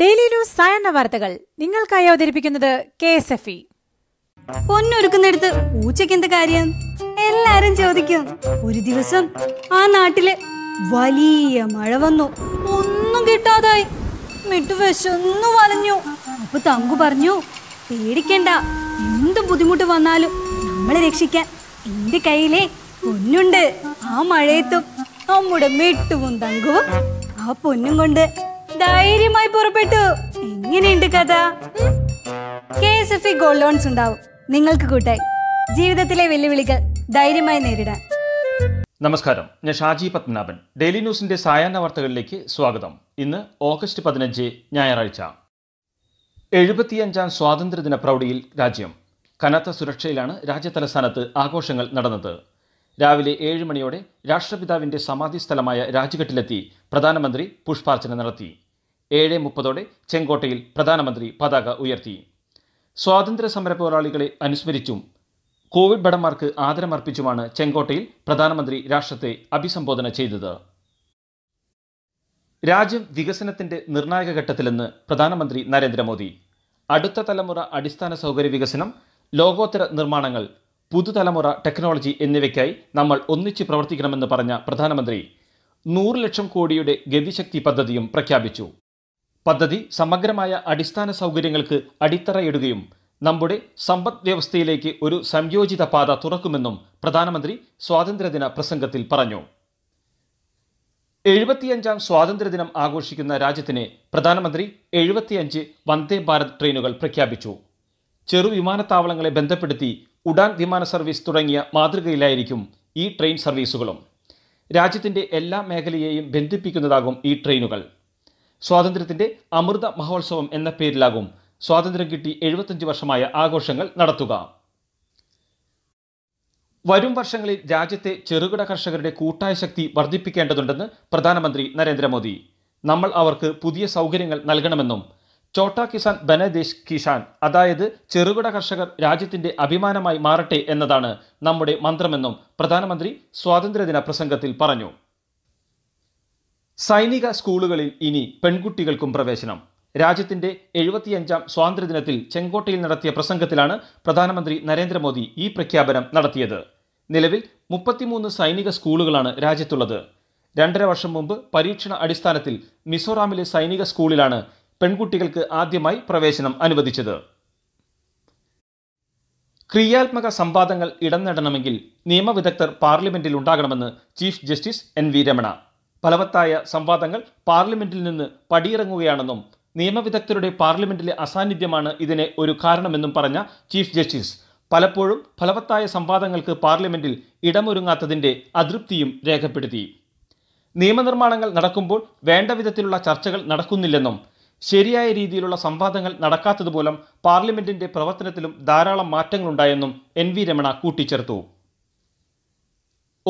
daily news സായണ്ണ വാർത്തകൾ നിങ്ങൾക്കായി അവതരിപ്പിക്കുന്നത് കെ എസ് എഫ് ഇ പൊന്നൊരുക്കുന്നിടത്ത് പൂച്ചയ്ക്ക് എന്ത് കാര്യം എല്ലാരും ചോദിക്കും ഒരു ദിവസം ആ നാട്ടില് വലിയ മഴ വന്നു ഒന്നും കിട്ടാതായി മിട്ടു വിശന്നു വലഞ്ഞു അപ്പൊ തങ്കു പറഞ്ഞു പേടിക്കണ്ട എന്ത് ബുദ്ധിമുട്ട് വന്നാലും നമ്മളെ രക്ഷിക്കാൻ എന്റെ കയ്യിലെ പൊന്നുണ്ട് ആ മഴയത്തും നമ്മുടെ മിട്ടുവും തങ്കുവും ആ പൊന്നും കൊണ്ട് ധൈര്യമായി പുറപ്പെട്ടു ഇങ്ങനെയുണ്ട് കഥ കെ എസ് എഫ് ഇ ഗോൾഡ് ലോൺസ് ഉണ്ടാവും നിങ്ങൾക്ക് കൂട്ടായി ജീവിതത്തിലെ വെല്ലുവിളികൾ ധൈര്യമായി നേരിടാൻ നമസ്കാരം ഞാൻ ഷാജി പത്മനാഭൻ ഡെയിലി ന്യൂസിന്റെ സായാഹ്ന വാർത്തകളിലേക്ക് സ്വാഗതം ഇന്ന് ഓഗസ്റ്റ് പതിനഞ്ച് ഞായറാഴ്ച എഴുപത്തിയഞ്ചാം സ്വാതന്ത്ര്യദിന പ്രൗഢിയിൽ രാജ്യം കനത്ത സുരക്ഷയിലാണ് രാജ്യതലസ്ഥാനത്ത് ആഘോഷങ്ങൾ നടന്നത് രാവിലെ ഏഴ് മണിയോടെ രാഷ്ട്രപിതാവിന്റെ സമാധി സ്ഥലമായ രാജ്ഘട്ടിലെത്തി പ്രധാനമന്ത്രി പുഷ്പാർച്ചന നടത്തി ഏഴ് മുപ്പതോടെ ചെങ്കോട്ടയിൽ പ്രധാനമന്ത്രി പതാക ഉയർത്തി സ്വാതന്ത്ര്യ സമര പോരാളികളെ അനുസ്മരിച്ചും കോവിഡ് ഭടന്മാർക്ക് ആദരമർപ്പിച്ചുമാണ് ചെങ്കോട്ടയിൽ പ്രധാനമന്ത്രി രാഷ്ട്രത്തെ അഭിസംബോധന ചെയ്തത് രാജ്യം വികസനത്തിന്റെ നിർണായക ഘട്ടത്തിലെന്ന് പ്രധാനമന്ത്രി നരേന്ദ്രമോദി അടുത്ത തലമുറ അടിസ്ഥാന സൗകര്യ വികസനം ലോകോത്തര നിർമ്മാണങ്ങൾ പുതുതലമുറ ടെക്നോളജി എന്നിവയ്ക്കായി നമ്മൾ ഒന്നിച്ച് പ്രവർത്തിക്കണമെന്ന് പറഞ്ഞ പ്രധാനമന്ത്രി നൂറ് ലക്ഷം കോടിയുടെ ഗതിശക്തി പദ്ധതിയും പ്രഖ്യാപിച്ചു പദ്ധതി സമഗ്രമായ അടിസ്ഥാന സൗകര്യങ്ങൾക്ക് അടിത്തറയിടുകയും നമ്മുടെ സമ്പദ് വ്യവസ്ഥയിലേക്ക് ഒരു സംയോജിത പാത തുറക്കുമെന്നും പ്രധാനമന്ത്രി സ്വാതന്ത്ര്യദിന പ്രസംഗത്തിൽ പറഞ്ഞു എഴുപത്തിയഞ്ചാം സ്വാതന്ത്ര്യദിനം ആഘോഷിക്കുന്ന രാജ്യത്തിന് പ്രധാനമന്ത്രി എഴുപത്തിയഞ്ച് വന്ദേ ഭാരത് ട്രെയിനുകൾ പ്രഖ്യാപിച്ചു ചെറു വിമാനത്താവളങ്ങളെ ബന്ധപ്പെടുത്തി ഉഡാൻ വിമാന സർവീസ് തുടങ്ങിയ മാതൃകയിലായിരിക്കും ഈ ട്രെയിൻ സർവീസുകളും രാജ്യത്തിൻ്റെ എല്ലാ മേഖലയെയും ബന്ധിപ്പിക്കുന്നതാകും ഈ ട്രെയിനുകൾ സ്വാതന്ത്ര്യത്തിന്റെ അമൃത മഹോത്സവം എന്ന പേരിലാകും സ്വാതന്ത്ര്യം കിട്ടി എഴുപത്തഞ്ച് വർഷമായ ആഘോഷങ്ങൾ നടത്തുക വരും വർഷങ്ങളിൽ രാജ്യത്തെ ചെറുകിട കർഷകരുടെ കൂട്ടായ ശക്തി വർദ്ധിപ്പിക്കേണ്ടതുണ്ടെന്ന് പ്രധാനമന്ത്രി നരേന്ദ്രമോദി നമ്മൾ അവർക്ക് പുതിയ സൗകര്യങ്ങൾ നൽകണമെന്നും ചോട്ടാ കിസാൻ ബനദേശ് കിഷാൻ അതായത് ചെറുകിട കർഷകർ രാജ്യത്തിന്റെ അഭിമാനമായി മാറട്ടെ എന്നതാണ് നമ്മുടെ മന്ത്രമെന്നും പ്രധാനമന്ത്രി സ്വാതന്ത്ര്യദിന പ്രസംഗത്തിൽ പറഞ്ഞു സൈനിക സ്കൂളുകളിൽ ഇനി പെൺകുട്ടികൾക്കും പ്രവേശനം രാജ്യത്തിന്റെ എഴുപത്തിയഞ്ചാം സ്വാതന്ത്ര്യദിനത്തിൽ ചെങ്കോട്ടയിൽ നടത്തിയ പ്രസംഗത്തിലാണ് പ്രധാനമന്ത്രി നരേന്ദ്രമോദി ഈ പ്രഖ്യാപനം നടത്തിയത് നിലവിൽ മുപ്പത്തിമൂന്ന് സൈനിക സ്കൂളുകളാണ് രാജ്യത്തുള്ളത് രണ്ടര വർഷം മുമ്പ് പരീക്ഷണ അടിസ്ഥാനത്തിൽ മിസോറാമിലെ സൈനിക സ്കൂളിലാണ് പെൺകുട്ടികൾക്ക് ആദ്യമായി പ്രവേശനം അനുവദിച്ചത് ക്രിയാത്മക സംവാദങ്ങൾ ഇടം നേടണമെങ്കിൽ നിയമവിദഗ്ധർ പാർലമെന്റിൽ ഉണ്ടാകണമെന്ന് ചീഫ് ജസ്റ്റിസ് എൻ വി രമണ ഫലവത്തായ സംവാദങ്ങൾ പാർലമെന്റിൽ നിന്ന് പടിയിറങ്ങുകയാണെന്നും നിയമവിദഗ്ധരുടെ പാർലമെന്റിലെ അസാന്നിധ്യമാണ് ഇതിന് ഒരു കാരണമെന്നും പറഞ്ഞ ചീഫ് ജസ്റ്റിസ് പലപ്പോഴും ഫലവത്തായ സംവാദങ്ങൾക്ക് പാർലമെന്റിൽ ഇടമൊരുങ്ങാത്തതിൻ്റെ അതൃപ്തിയും രേഖപ്പെടുത്തി നിയമനിർമ്മാണങ്ങൾ നടക്കുമ്പോൾ വേണ്ട വിധത്തിലുള്ള ചർച്ചകൾ നടക്കുന്നില്ലെന്നും ശരിയായ രീതിയിലുള്ള സംവാദങ്ങൾ നടക്കാത്തതുപോലും പാർലമെന്റിന്റെ പ്രവർത്തനത്തിലും ധാരാളം മാറ്റങ്ങളുണ്ടായെന്നും എൻ വി രമണ കൂട്ടിച്ചേർത്തു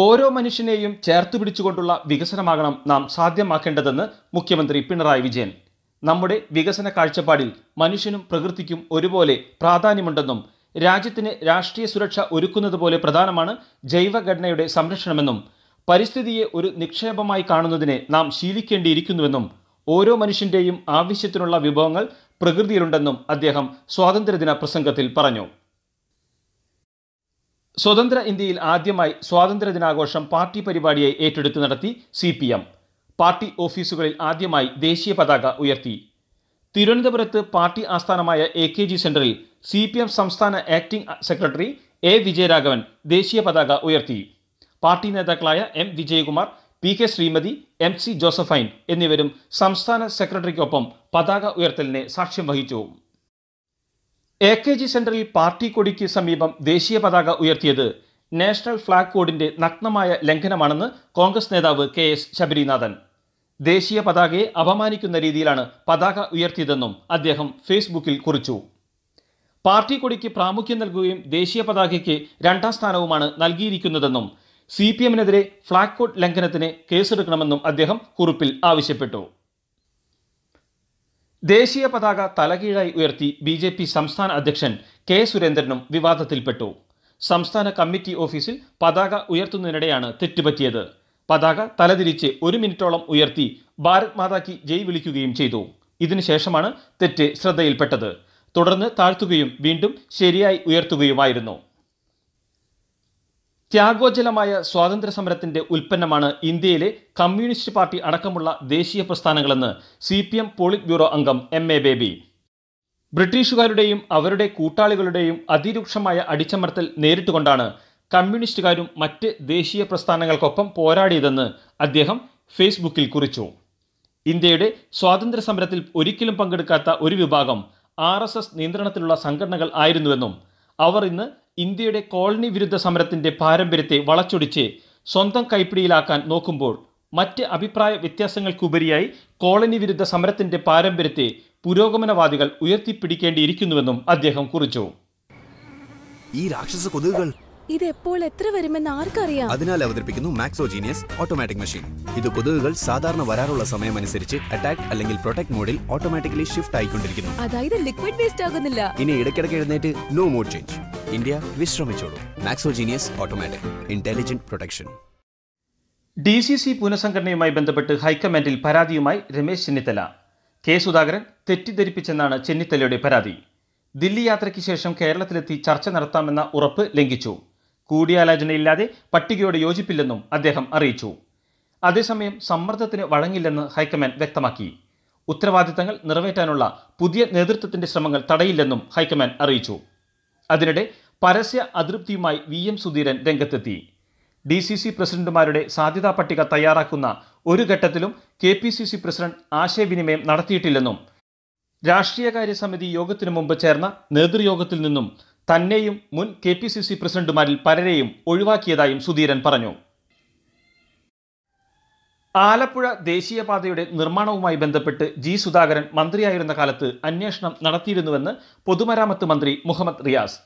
ഓരോ മനുഷ്യനെയും ചേർത്ത് പിടിച്ചുകൊണ്ടുള്ള വികസനമാകണം നാം സാധ്യമാക്കേണ്ടതെന്ന് മുഖ്യമന്ത്രി പിണറായി വിജയൻ നമ്മുടെ വികസന കാഴ്ചപ്പാടിൽ മനുഷ്യനും പ്രകൃതിക്കും ഒരുപോലെ പ്രാധാന്യമുണ്ടെന്നും രാജ്യത്തിന് രാഷ്ട്രീയ സുരക്ഷ പോലെ പ്രധാനമാണ് ജൈവഘടനയുടെ സംരക്ഷണമെന്നും പരിസ്ഥിതിയെ ഒരു നിക്ഷേപമായി കാണുന്നതിനെ നാം ശീലിക്കേണ്ടിയിരിക്കുന്നുവെന്നും ഓരോ മനുഷ്യന്റെയും ആവശ്യത്തിനുള്ള വിഭവങ്ങൾ പ്രകൃതിയിലുണ്ടെന്നും അദ്ദേഹം സ്വാതന്ത്ര്യദിന പ്രസംഗത്തിൽ പറഞ്ഞു സ്വതന്ത്ര ഇന്ത്യയിൽ ആദ്യമായി സ്വാതന്ത്ര്യ ദിനാഘോഷം പാർട്ടി പരിപാടിയായി ഏറ്റെടുത്ത് നടത്തി സി പി എം പാർട്ടി ഓഫീസുകളിൽ ആദ്യമായി ദേശീയ പതാക ഉയർത്തി തിരുവനന്തപുരത്ത് പാർട്ടി ആസ്ഥാനമായ എ കെ ജി സെന്ററിൽ സി പി എം സംസ്ഥാന ആക്ടിംഗ് സെക്രട്ടറി എ വിജയരാഘവൻ ദേശീയ പതാക ഉയർത്തി പാർട്ടി നേതാക്കളായ എം വിജയകുമാർ പി കെ ശ്രീമതി എം സി ജോസഫൈൻ എന്നിവരും സംസ്ഥാന സെക്രട്ടറിക്കൊപ്പം പതാക ഉയർത്തലിനെ സാക്ഷ്യം വഹിച്ചു എ കെ ജി സെന്ററിൽ പാർട്ടി കൊടിക്ക് സമീപം ദേശീയ പതാക ഉയർത്തിയത് നാഷണൽ ഫ്ലാഗ് കോഡിന്റെ നഗ്നമായ ലംഘനമാണെന്ന് കോൺഗ്രസ് നേതാവ് കെ എസ് ശബരിനാഥൻ ദേശീയ പതാകയെ അപമാനിക്കുന്ന രീതിയിലാണ് പതാക ഉയർത്തിയതെന്നും അദ്ദേഹം ഫേസ്ബുക്കിൽ കുറിച്ചു പാർട്ടി കൊടിക്ക് പ്രാമുഖ്യം നൽകുകയും ദേശീയ പതാകയ്ക്ക് രണ്ടാം സ്ഥാനവുമാണ് നൽകിയിരിക്കുന്നതെന്നും സി പി എമ്മിനെതിരെ ഫ്ളാഗ് കോഡ് ലംഘനത്തിന് കേസെടുക്കണമെന്നും അദ്ദേഹം കുറിപ്പിൽ ആവശ്യപ്പെട്ടു ദേശീയ പതാക തലകീഴായി ഉയർത്തി ബി ജെ പി സംസ്ഥാന അധ്യക്ഷൻ കെ സുരേന്ദ്രനും വിവാദത്തിൽപ്പെട്ടു സംസ്ഥാന കമ്മിറ്റി ഓഫീസിൽ പതാക ഉയർത്തുന്നതിനിടെയാണ് തെറ്റുപറ്റിയത് പതാക തലതിരിച്ച് ഒരു മിനിറ്റോളം ഉയർത്തി ഭാരത് മാതാക്കി ജയ് വിളിക്കുകയും ചെയ്തു ഇതിനുശേഷമാണ് തെറ്റ് ശ്രദ്ധയിൽപ്പെട്ടത് തുടർന്ന് താഴ്ത്തുകയും വീണ്ടും ശരിയായി ഉയർത്തുകയുമായിരുന്നു ത്യാഗോജലമായ സ്വാതന്ത്ര്യ സമരത്തിന്റെ ഉൽപ്പന്നമാണ് ഇന്ത്യയിലെ കമ്മ്യൂണിസ്റ്റ് പാർട്ടി അടക്കമുള്ള ദേശീയ പ്രസ്ഥാനങ്ങളെന്ന് സി പി എം പോളിറ്റ് ബ്യൂറോ അംഗം എം എ ബേബി ബ്രിട്ടീഷുകാരുടെയും അവരുടെ കൂട്ടാളികളുടെയും അതിരൂക്ഷമായ അടിച്ചമർത്തൽ നേരിട്ടുകൊണ്ടാണ് കമ്മ്യൂണിസ്റ്റുകാരും മറ്റ് ദേശീയ പ്രസ്ഥാനങ്ങൾക്കൊപ്പം പോരാടിയതെന്ന് അദ്ദേഹം ഫേസ്ബുക്കിൽ കുറിച്ചു ഇന്ത്യയുടെ സ്വാതന്ത്ര്യ സമരത്തിൽ ഒരിക്കലും പങ്കെടുക്കാത്ത ഒരു വിഭാഗം ആർ നിയന്ത്രണത്തിലുള്ള സംഘടനകൾ ആയിരുന്നുവെന്നും അവർ ഇന്ന് ഇന്ത്യയുടെ കോളനി വിരുദ്ധ സമരത്തിൻ്റെ പാരമ്പര്യത്തെ വളച്ചൊടിച്ച് സ്വന്തം കൈപ്പിടിയിലാക്കാൻ നോക്കുമ്പോൾ മറ്റ് അഭിപ്രായ വ്യത്യാസങ്ങൾക്കുപരിയായി കോളനി വിരുദ്ധ സമരത്തിൻ്റെ പാരമ്പര്യത്തെ പുരോഗമനവാദികൾ ഉയർത്തിപ്പിടിക്കേണ്ടിയിരിക്കുന്നുവെന്നും അദ്ദേഹം കുറിച്ചു ഈ രാക്ഷസ കൊതുകുകൾ ഇത് എപ്പോൾ എത്ര വരുമെന്ന് ആർക്കറിയാം അതിനാൽ അവതരിപ്പിക്കുന്നു മാക്സോജീനിയസ് ഓട്ടോമാറ്റിക് മെഷീൻ ഇത് കൊതുകുകൾ സാധാരണ വരാറുള്ള സമയം അനുസരിച്ച് അറ്റാക്ക് അല്ലെങ്കിൽ പ്രൊട്ടക്ട് മോഡിൽ ഓട്ടോമാറ്റിക്കലി ഷിഫ്റ്റ് ആയിക്കൊണ്ടിരിക്കുന്നു അതായത് ലിക്വിഡ് വേസ്റ്റ് ആകുന്നില്ല ഇനി ഇടയ്ക്കിടയ്ക്ക് എഴുന്നേറ്റ് നോ മോഡ് ചേഞ്ച് ഇന്ത്യ വിശ്രമിച്ചോളൂ മാക്സോജീനിയസ് automatic intelligent protection D C C പുനഃസംഘടനയുമായി ബന്ധപ്പെട്ട് ഹൈക്കമാൻഡിൽ പരാതിയുമായി രമേശ് ചെന്നിത്തല കെ സുധാകരൻ തെറ്റിദ്ധരിപ്പിച്ചെന്നാണ് ചെന്നിത്തലയുടെ പരാതി ദില്ലി യാത്രയ്ക്ക് ശേഷം കേരളത്തിലെത്തി ചർച്ച നടത്താമെന്ന ഉറപ്പ് ലംഘിച്ചു കൂടിയാലോചനയില്ലാതെ പട്ടികയോട് യോജിപ്പില്ലെന്നും അദ്ദേഹം അറിയിച്ചു അതേസമയം സമ്മർദ്ദത്തിന് വഴങ്ങില്ലെന്ന് ഹൈക്കമാൻഡ് വ്യക്തമാക്കി ഉത്തരവാദിത്തങ്ങൾ നിറവേറ്റാനുള്ള പുതിയ നേതൃത്വത്തിന്റെ ശ്രമങ്ങൾ തടയില്ലെന്നും ഹൈക്കമാൻഡ് അറിയിച്ചു അതിനിടെ പരസ്യ അതൃപ്തിയുമായി വി എം സുധീരൻ രംഗത്തെത്തി ഡി സി സി പ്രസിഡന്റുമാരുടെ സാധ്യതാ പട്ടിക തയ്യാറാക്കുന്ന ഒരു ഘട്ടത്തിലും കെ പി സി സി പ്രസിഡന്റ് ആശയവിനിമയം നടത്തിയിട്ടില്ലെന്നും രാഷ്ട്രീയകാര്യ സമിതി യോഗത്തിനു മുമ്പ് ചേർന്ന നേതൃയോഗത്തിൽ നിന്നും തന്നെയും മുൻ കെ പി സി സി പ്രസിഡന്റുമാരിൽ പലരെയും ഒഴിവാക്കിയതായും സുധീരൻ പറഞ്ഞു ആലപ്പുഴ ദേശീയപാതയുടെ നിർമ്മാണവുമായി ബന്ധപ്പെട്ട് ജി സുധാകരൻ മന്ത്രിയായിരുന്ന കാലത്ത് അന്വേഷണം നടത്തിയിരുന്നുവെന്ന് പൊതുമരാമത്ത് മന്ത്രി മുഹമ്മദ് റിയാസ്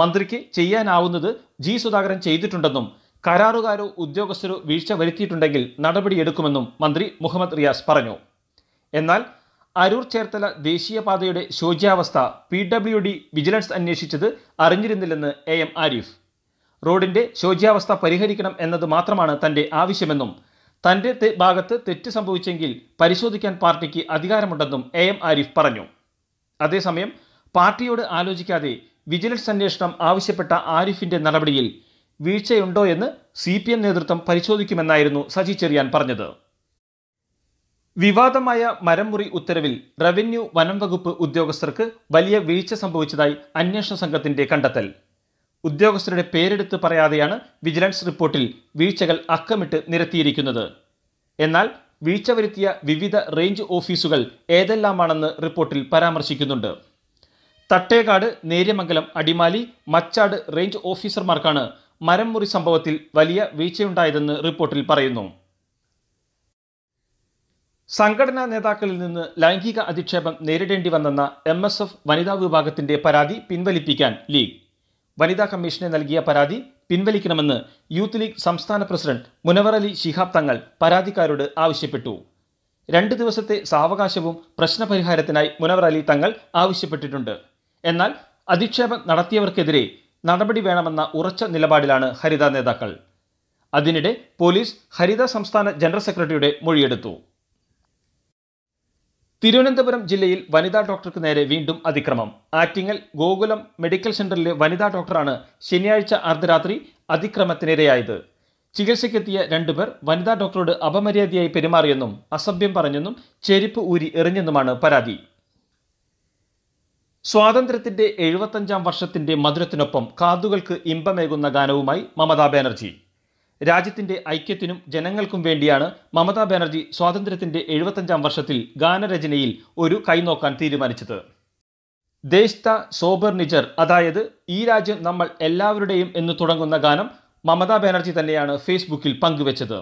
മന്ത്രിക്ക് ചെയ്യാനാവുന്നത് ജി സുധാകരൻ ചെയ്തിട്ടുണ്ടെന്നും കരാറുകാരോ ഉദ്യോഗസ്ഥരോ വീഴ്ച വരുത്തിയിട്ടുണ്ടെങ്കിൽ നടപടിയെടുക്കുമെന്നും മന്ത്രി മുഹമ്മദ് റിയാസ് പറഞ്ഞു എന്നാൽ അരൂർ ചേർത്തല ദേശീയപാതയുടെ ശോച്യാവസ്ഥ പി ഡബ്ല്യു ഡി വിജിലൻസ് അന്വേഷിച്ചത് അറിഞ്ഞിരുന്നില്ലെന്ന് എ എം ആരിഫ് റോഡിന്റെ ശോച്യാവസ്ഥ പരിഹരിക്കണം എന്നത് മാത്രമാണ് തന്റെ ആവശ്യമെന്നും തന്റെ ഭാഗത്ത് തെറ്റ് സംഭവിച്ചെങ്കിൽ പരിശോധിക്കാൻ പാർട്ടിക്ക് അധികാരമുണ്ടെന്നും എ എം ആരിഫ് പറഞ്ഞു അതേസമയം പാർട്ടിയോട് ആലോചിക്കാതെ വിജിലൻസ് അന്വേഷണം ആവശ്യപ്പെട്ട ആരിഫിന്റെ നടപടിയിൽ വീഴ്ചയുണ്ടോ എന്ന് സി പി എം നേതൃത്വം പരിശോധിക്കുമെന്നായിരുന്നു സജി ചെറിയാൻ പറഞ്ഞത് വിവാദമായ മരംമുറി ഉത്തരവിൽ റവന്യൂ വനം വകുപ്പ് ഉദ്യോഗസ്ഥർക്ക് വലിയ വീഴ്ച സംഭവിച്ചതായി അന്വേഷണ സംഘത്തിന്റെ കണ്ടെത്തൽ ഉദ്യോഗസ്ഥരുടെ പേരെടുത്ത് പറയാതെയാണ് വിജിലൻസ് റിപ്പോർട്ടിൽ വീഴ്ചകൾ അക്കമിട്ട് നിരത്തിയിരിക്കുന്നത് എന്നാൽ വീഴ്ച വരുത്തിയ വിവിധ റേഞ്ച് ഓഫീസുകൾ ഏതെല്ലാമാണെന്ന് റിപ്പോർട്ടിൽ പരാമർശിക്കുന്നുണ്ട് തട്ടേകാട് നേര്യമംഗലം അടിമാലി മച്ചാട് റേഞ്ച് ഓഫീസർമാർക്കാണ് മരംമുറി സംഭവത്തിൽ വലിയ വീഴ്ചയുണ്ടായതെന്ന് റിപ്പോർട്ടിൽ പറയുന്നു സംഘടനാ നേതാക്കളിൽ നിന്ന് ലൈംഗിക അധിക്ഷേപം നേരിടേണ്ടി വന്നെന്ന എം എസ് എഫ് വനിതാ വിഭാഗത്തിന്റെ പരാതി പിൻവലിപ്പിക്കാൻ ലീഗ് വനിതാ കമ്മീഷനെ നൽകിയ പരാതി പിൻവലിക്കണമെന്ന് യൂത്ത് ലീഗ് സംസ്ഥാന പ്രസിഡന്റ് മുനവർ അലി ശിഹാബ് തങ്ങൾ പരാതിക്കാരോട് ആവശ്യപ്പെട്ടു രണ്ട് ദിവസത്തെ സാവകാശവും പ്രശ്നപരിഹാരത്തിനായി മുനവർ അലി തങ്ങൾ ആവശ്യപ്പെട്ടിട്ടുണ്ട് എന്നാൽ അധിക്ഷേപം നടത്തിയവർക്കെതിരെ നടപടി വേണമെന്ന ഉറച്ച നിലപാടിലാണ് ഹരിത നേതാക്കൾ അതിനിടെ പോലീസ് ഹരിത സംസ്ഥാന ജനറൽ സെക്രട്ടറിയുടെ മൊഴിയെടുത്തു തിരുവനന്തപുരം ജില്ലയിൽ വനിതാ ഡോക്ടർക്ക് നേരെ വീണ്ടും അതിക്രമം ആറ്റിങ്ങൽ ഗോകുലം മെഡിക്കൽ സെന്ററിലെ വനിതാ ഡോക്ടറാണ് ശനിയാഴ്ച അർദ്ധരാത്രി അതിക്രമത്തിനിരയായത് ചികിത്സയ്ക്കെത്തിയ രണ്ടുപേർ വനിതാ ഡോക്ടറോട് അപമര്യാദയായി പെരുമാറിയെന്നും അസഭ്യം പറഞ്ഞെന്നും ചെരുപ്പ് ഊരി എറിഞ്ഞെന്നുമാണ് പരാതി സ്വാതന്ത്ര്യത്തിന്റെ എഴുപത്തഞ്ചാം വർഷത്തിന്റെ മധുരത്തിനൊപ്പം കാതുകൾക്ക് ഇമ്പമേകുന്ന ഗാനവുമായി മമതാ ബാനർജി രാജ്യത്തിന്റെ ഐക്യത്തിനും ജനങ്ങൾക്കും വേണ്ടിയാണ് മമതാ ബാനർജി സ്വാതന്ത്ര്യത്തിന്റെ എഴുപത്തഞ്ചാം വർഷത്തിൽ ഗാനരചനയിൽ ഒരു കൈനോക്കാൻ തീരുമാനിച്ചത് ദേശ്ത സോബർ നിജർ അതായത് ഈ രാജ്യം നമ്മൾ എല്ലാവരുടെയും എന്ന് തുടങ്ങുന്ന ഗാനം മമതാ ബാനർജി തന്നെയാണ് ഫേസ്ബുക്കിൽ പങ്കുവച്ചത്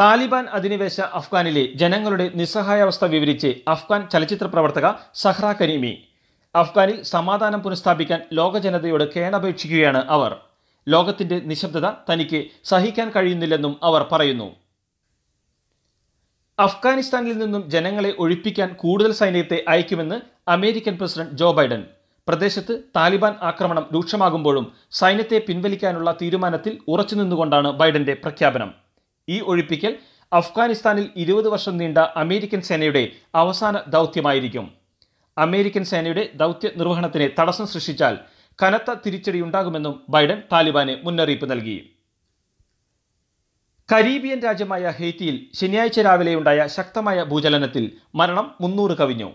താലിബാൻ അധിനിവേശ അഫ്ഗാനിലെ ജനങ്ങളുടെ നിസ്സഹായാവസ്ഥ വിവരിച്ച് അഫ്ഗാൻ ചലച്ചിത്ര പ്രവർത്തക സഹ്റ കരീമി അഫ്ഗാനിൽ സമാധാനം പുനഃസ്ഥാപിക്കാൻ ലോകജനതയോട് കേണപേക്ഷിക്കുകയാണ് അവർ ലോകത്തിന്റെ നിശബ്ദത തനിക്ക് സഹിക്കാൻ കഴിയുന്നില്ലെന്നും അവർ പറയുന്നു അഫ്ഗാനിസ്ഥാനിൽ നിന്നും ജനങ്ങളെ ഒഴിപ്പിക്കാൻ കൂടുതൽ സൈന്യത്തെ അയക്കുമെന്ന് അമേരിക്കൻ പ്രസിഡന്റ് ജോ ബൈഡൻ പ്രദേശത്ത് താലിബാൻ ആക്രമണം രൂക്ഷമാകുമ്പോഴും സൈന്യത്തെ പിൻവലിക്കാനുള്ള തീരുമാനത്തിൽ ഉറച്ചുനിന്നുകൊണ്ടാണ് ബൈഡന്റെ പ്രഖ്യാപനം ഈ ഒഴിപ്പിക്കൽ അഫ്ഗാനിസ്ഥാനിൽ ഇരുപത് വർഷം നീണ്ട അമേരിക്കൻ സേനയുടെ അവസാന ദൗത്യമായിരിക്കും അമേരിക്കൻ സേനയുടെ ദൗത്യ നിർവഹണത്തിന് തടസ്സം സൃഷ്ടിച്ചാൽ കനത്ത തിരിച്ചടിയുണ്ടാകുമെന്നും ബൈഡൻ താലിബാന് മുന്നറിയിപ്പ് നൽകി കരീബിയൻ രാജ്യമായ ഹെയ്ത്തിയിൽ ശനിയാഴ്ച രാവിലെയുണ്ടായ ശക്തമായ ഭൂചലനത്തിൽ മരണം മുന്നൂറ് കവിഞ്ഞു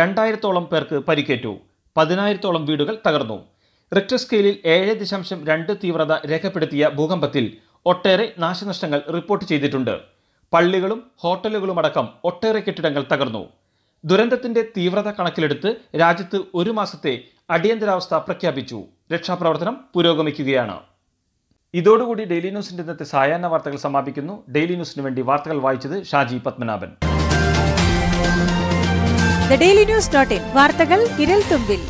രണ്ടായിരത്തോളം പേർക്ക് പരിക്കേറ്റു പതിനായിരത്തോളം വീടുകൾ തകർന്നു റിക്ടർ സ്കെയിലിൽ ഏഴ് ദശാംശം രണ്ട് തീവ്രത രേഖപ്പെടുത്തിയ ഭൂകമ്പത്തിൽ ഒട്ടേറെ നാശനഷ്ടങ്ങൾ റിപ്പോർട്ട് ചെയ്തിട്ടുണ്ട് പള്ളികളും ഹോട്ടലുകളുമടക്കം ഒട്ടേറെ കെട്ടിടങ്ങൾ തകർന്നു ദുരന്തത്തിന്റെ തീവ്രത കണക്കിലെടുത്ത് രാജ്യത്ത് ഒരു മാസത്തെ അടിയന്തരാവസ്ഥ പ്രഖ്യാപിച്ചു രക്ഷാപ്രവർത്തനം പുരോഗമിക്കുകയാണ് ഇതോടുകൂടി ഡെയിലി ന്യൂസിന്റെ ഇന്നത്തെ സായാഹ്ന വാർത്തകൾ സമാപിക്കുന്നു ഡെയിലി ന്യൂസിന് വേണ്ടി വാർത്തകൾ വായിച്ചത് ഷാജി പത്മനാഭൻ വാർത്തകൾ വിരൽ തുമ്പിൽ